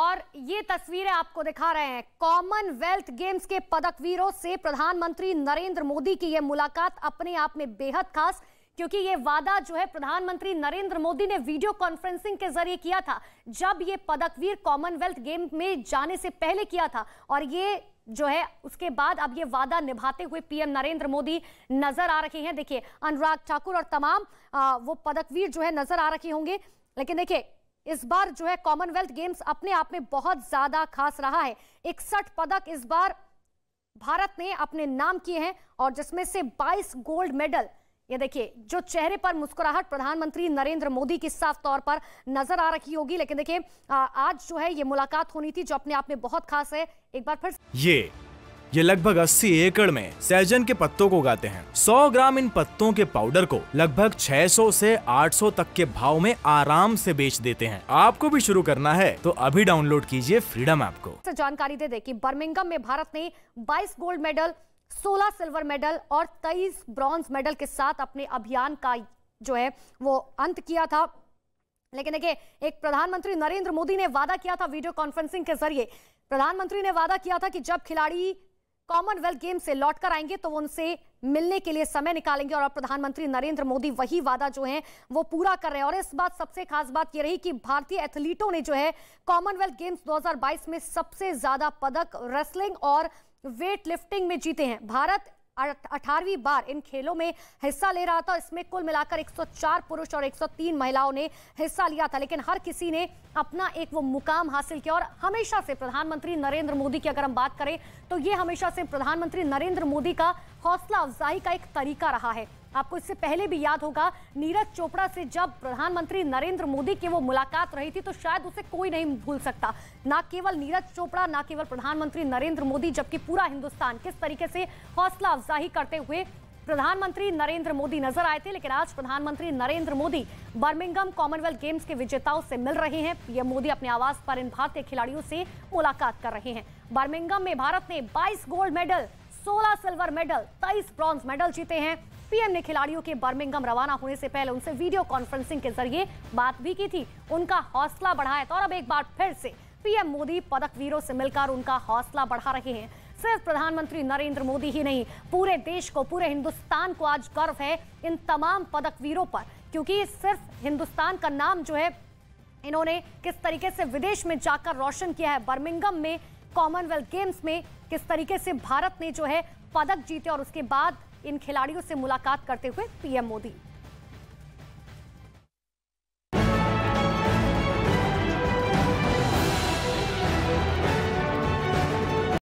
और ये तस्वीरें आपको दिखा रहे हैं कॉमनवेल्थ गेम्स के पदकवीरों से प्रधानमंत्री नरेंद्र मोदी की यह मुलाकात अपने आप में बेहद खास क्योंकि ये वादा जो है प्रधानमंत्री नरेंद्र मोदी ने वीडियो कॉन्फ्रेंसिंग के जरिए किया था जब ये पदकवीर कॉमनवेल्थ गेम में जाने से पहले किया था और ये जो है उसके बाद अब ये वादा निभाते हुए पीएम नरेंद्र मोदी नजर आ रहे हैं देखिए अनुराग ठाकुर और तमाम आ, वो पदकवीर जो है नजर आ रखे होंगे लेकिन देखिए इस बार जो है कॉमनवेल्थ गेम्स अपने आप में बहुत ज्यादा खास रहा है इकसठ पदक इस बार भारत ने अपने नाम किए हैं और जिसमें से 22 गोल्ड मेडल ये देखिए जो चेहरे पर मुस्कुराहट प्रधानमंत्री नरेंद्र मोदी की साफ तौर पर नजर आ रखी होगी लेकिन देखिए आज जो है ये मुलाकात होनी थी जो अपने आप में बहुत खास है एक बार फिर ये ये लगभग 80 एकड़ में सैजन के पत्तों को उगाते हैं 100 ग्राम इन पत्तों के पाउडर को लगभग 600 से 800 तक के भाव में आराम से बेच देते हैं आपको भी शुरू करना है तो अभी डाउनलोड कीजिए फ्रीडम ऐप को तो जानकारी दे दे कि बर्मिंगम में भारत ने 22 गोल्ड मेडल 16 सिल्वर मेडल और 23 ब्रॉन्ज मेडल के साथ अपने अभियान का जो है वो अंत किया था लेकिन देखिए एक प्रधानमंत्री नरेंद्र मोदी ने वादा किया था वीडियो कॉन्फ्रेंसिंग के जरिए प्रधानमंत्री ने वादा किया था कि जब खिलाड़ी कॉमनवेल्थ गेम से लौटकर आएंगे तो उनसे मिलने के लिए समय निकालेंगे और प्रधानमंत्री नरेंद्र मोदी वही वादा जो है वो पूरा कर रहे हैं और इस बात सबसे खास बात यह रही कि भारतीय एथलीटों ने जो है कॉमनवेल्थ गेम्स 2022 में सबसे ज्यादा पदक रेसलिंग और वेट लिफ्टिंग में जीते हैं भारत अठारहवीं बार इन खेलों में हिस्सा ले रहा था इसमें कुल मिलाकर 104 पुरुष और 103 महिलाओं ने हिस्सा लिया था लेकिन हर किसी ने अपना एक वो मुकाम हासिल किया और हमेशा से प्रधानमंत्री नरेंद्र मोदी की अगर हम बात करें तो ये हमेशा से प्रधानमंत्री नरेंद्र मोदी का हौसला अफजाई का एक तरीका रहा है आपको इससे पहले भी याद होगा नीरज चोपड़ा से जब प्रधानमंत्री नरेंद्र मोदी की वो मुलाकात रही थी तो शायद उसे कोई नहीं भूल सकता ना केवल नीरज चोपड़ा ना केवल प्रधानमंत्री नरेंद्र मोदी जबकि पूरा हिंदुस्तान किस तरीके से हौसला अफजाही करते हुए प्रधानमंत्री नरेंद्र मोदी नजर आए थे लेकिन आज प्रधानमंत्री Narendra Modi Birmingham Commonwealth Games के विजेताओं से मिल रहे हैं पीएम मोदी अपने आवास पर इन भारतीय खिलाड़ियों से मुलाकात कर रहे हैं बर्मिंगम में भारत ने 22 gold medal 16 silver medal 23 bronze medal जीते हैं पीएम ने खिलाड़ियों के बर्मिंगम रवाना होने से पहले उनसे वीडियो कॉन्फ्रेंसिंग के जरिए बात भी की थी उनका हौसला बढ़ाया था और अब एक बार फिर से पीएम मोदी पदक वीरों से मिलकर उनका हौसला बढ़ा रहे हैं सिर्फ प्रधानमंत्री नरेंद्र मोदी ही नहीं पूरे देश को पूरे हिंदुस्तान को आज गर्व है इन तमाम पदक वीरों पर क्योंकि सिर्फ हिंदुस्तान का नाम जो है इन्होंने किस तरीके से विदेश में जाकर रोशन किया है बर्मिंगम में कॉमनवेल्थ गेम्स में किस तरीके से भारत ने जो है पदक जीते और उसके बाद इन खिलाड़ियों से मुलाकात करते हुए पीएम मोदी